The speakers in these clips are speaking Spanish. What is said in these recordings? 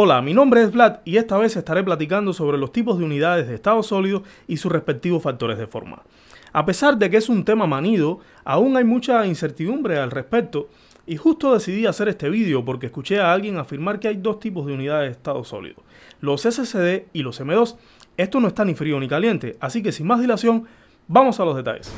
Hola, mi nombre es Vlad y esta vez estaré platicando sobre los tipos de unidades de estado sólido y sus respectivos factores de forma. A pesar de que es un tema manido, aún hay mucha incertidumbre al respecto y justo decidí hacer este vídeo porque escuché a alguien afirmar que hay dos tipos de unidades de estado sólido, los SSD y los M2. Esto no está ni frío ni caliente, así que sin más dilación, vamos a los detalles.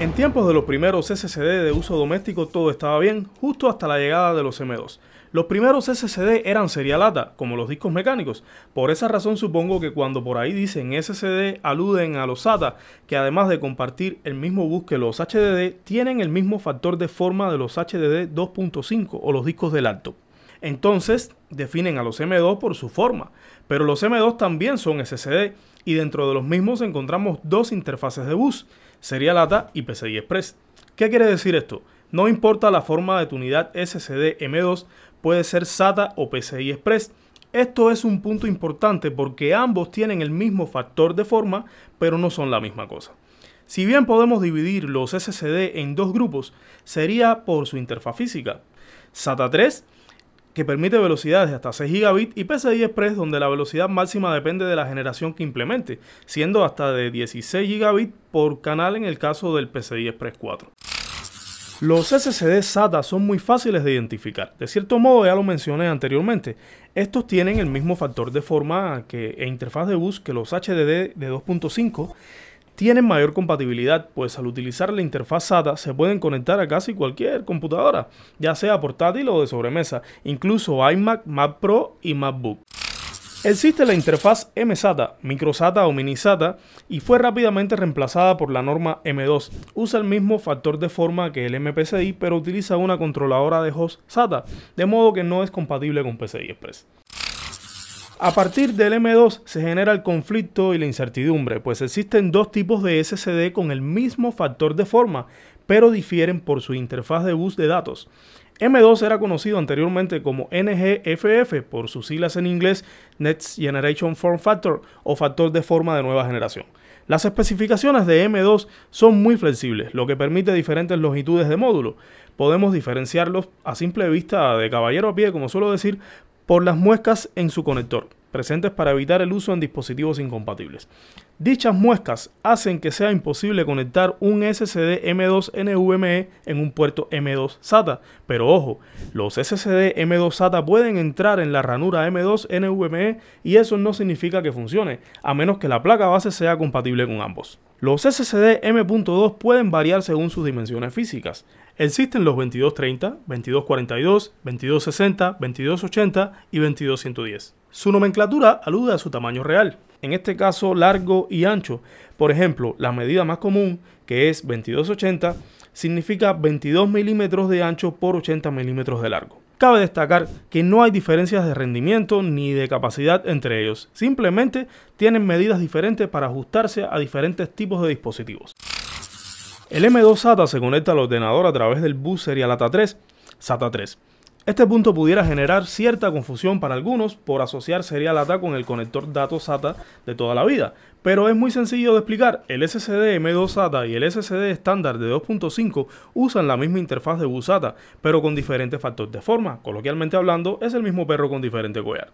En tiempos de los primeros SSD de uso doméstico todo estaba bien, justo hasta la llegada de los M2. Los primeros SSD eran serialata, como los discos mecánicos. Por esa razón supongo que cuando por ahí dicen SSD aluden a los SATA, que además de compartir el mismo bus que los HDD, tienen el mismo factor de forma de los HDD 2.5 o los discos del alto. Entonces definen a los M2 por su forma, pero los M2 también son SSD y dentro de los mismos encontramos dos interfaces de bus, Lata y PCI Express. ¿Qué quiere decir esto? No importa la forma de tu unidad SSD M2, puede ser SATA o PCI Express. Esto es un punto importante porque ambos tienen el mismo factor de forma, pero no son la misma cosa. Si bien podemos dividir los SSD en dos grupos, sería por su interfaz física. SATA 3 que permite velocidades de hasta 6 gigabit y PCI Express donde la velocidad máxima depende de la generación que implemente, siendo hasta de 16 gigabit por canal en el caso del PCI Express 4. Los SSD SATA son muy fáciles de identificar. De cierto modo, ya lo mencioné anteriormente, estos tienen el mismo factor de forma que, e interfaz de bus que los HDD de 2.5 tienen mayor compatibilidad, pues al utilizar la interfaz SATA se pueden conectar a casi cualquier computadora, ya sea portátil o de sobremesa, incluso iMac, Mac Pro y MacBook. Existe la interfaz MSATA, microsata o minisata y fue rápidamente reemplazada por la norma M2. Usa el mismo factor de forma que el MPCI, pero utiliza una controladora de host SATA, de modo que no es compatible con PCI Express. A partir del M2 se genera el conflicto y la incertidumbre, pues existen dos tipos de SSD con el mismo factor de forma, pero difieren por su interfaz de bus de datos. M2 era conocido anteriormente como NGFF por sus siglas en inglés Next Generation Form Factor o factor de forma de nueva generación. Las especificaciones de M2 son muy flexibles, lo que permite diferentes longitudes de módulo. Podemos diferenciarlos a simple vista de caballero a pie, como suelo decir, por las muescas en su conector presentes para evitar el uso en dispositivos incompatibles. Dichas muescas hacen que sea imposible conectar un SSD M2 NVMe en un puerto M2 SATA, pero ojo, los SSD M2 SATA pueden entrar en la ranura M2 NVMe y eso no significa que funcione, a menos que la placa base sea compatible con ambos. Los SSD M.2 pueden variar según sus dimensiones físicas. Existen los 2230, 2242, 2260, 2280 y 2210. Su nomenclatura alude a su tamaño real en este caso largo y ancho. Por ejemplo, la medida más común, que es 2280, significa 22 milímetros de ancho por 80 milímetros de largo. Cabe destacar que no hay diferencias de rendimiento ni de capacidad entre ellos, simplemente tienen medidas diferentes para ajustarse a diferentes tipos de dispositivos. El M2 SATA se conecta al ordenador a través del bus serial ATA3, SATA 3. Este punto pudiera generar cierta confusión para algunos por asociar Serial ATA con el conector datos SATA de toda la vida, pero es muy sencillo de explicar. El SSD M2 SATA y el SSD estándar de 2.5 usan la misma interfaz de bus SATA, pero con diferentes factores de forma. Coloquialmente hablando, es el mismo perro con diferente collar.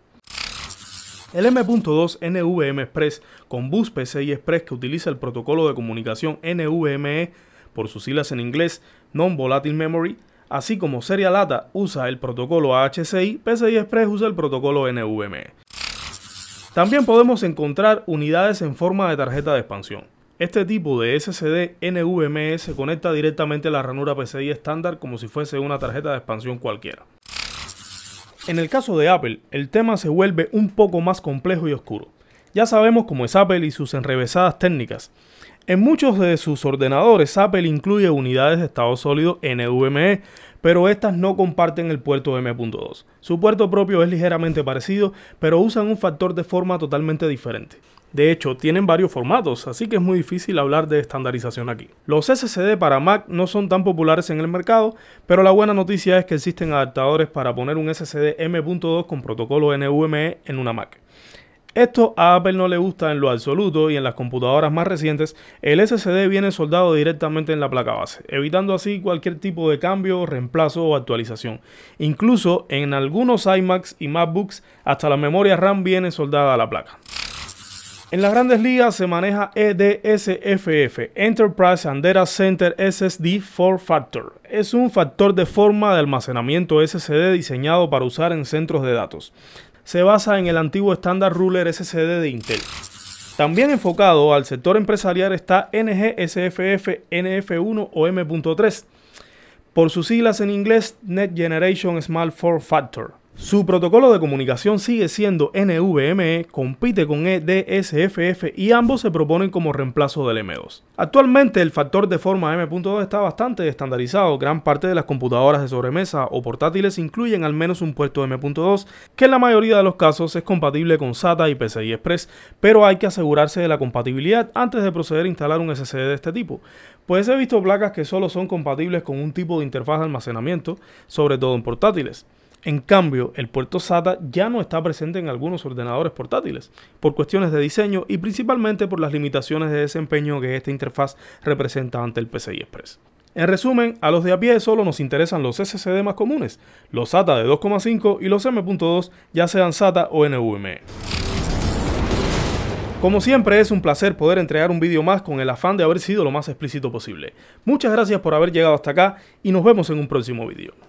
El M.2 NVM Express con bus PCI Express que utiliza el protocolo de comunicación NVMe por sus siglas en inglés Non Volatile Memory así como Lata usa el protocolo AHCI, PCI Express usa el protocolo NVMe. También podemos encontrar unidades en forma de tarjeta de expansión. Este tipo de SSD NVMe se conecta directamente a la ranura PCI estándar como si fuese una tarjeta de expansión cualquiera. En el caso de Apple, el tema se vuelve un poco más complejo y oscuro. Ya sabemos cómo es Apple y sus enrevesadas técnicas. En muchos de sus ordenadores Apple incluye unidades de estado sólido NVMe, pero estas no comparten el puerto M.2. Su puerto propio es ligeramente parecido, pero usan un factor de forma totalmente diferente. De hecho, tienen varios formatos, así que es muy difícil hablar de estandarización aquí. Los SSD para Mac no son tan populares en el mercado, pero la buena noticia es que existen adaptadores para poner un SSD M.2 con protocolo NVMe en una Mac. Esto a Apple no le gusta en lo absoluto y en las computadoras más recientes el SSD viene soldado directamente en la placa base, evitando así cualquier tipo de cambio, reemplazo o actualización. Incluso en algunos iMacs y MacBooks hasta la memoria RAM viene soldada a la placa. En las grandes ligas se maneja EDSFF, Enterprise Andera Center SSD 4 Factor. Es un factor de forma de almacenamiento SSD diseñado para usar en centros de datos se basa en el antiguo estándar Ruler SCD de Intel. También enfocado al sector empresarial está NGSFF NF1 o M.3, por sus siglas en inglés Net Generation Small Four Factor. Su protocolo de comunicación sigue siendo NVMe, compite con EDSFF y ambos se proponen como reemplazo del M2. Actualmente el factor de forma M.2 está bastante estandarizado, gran parte de las computadoras de sobremesa o portátiles incluyen al menos un puerto M.2 que en la mayoría de los casos es compatible con SATA y PCI Express, pero hay que asegurarse de la compatibilidad antes de proceder a instalar un SSD de este tipo, pues he visto placas que solo son compatibles con un tipo de interfaz de almacenamiento, sobre todo en portátiles. En cambio, el puerto SATA ya no está presente en algunos ordenadores portátiles, por cuestiones de diseño y principalmente por las limitaciones de desempeño que esta interfaz representa ante el PCI Express. En resumen, a los de a pie solo nos interesan los SSD más comunes, los SATA de 2,5 y los M.2, ya sean SATA o NVMe. Como siempre es un placer poder entregar un vídeo más con el afán de haber sido lo más explícito posible. Muchas gracias por haber llegado hasta acá y nos vemos en un próximo vídeo.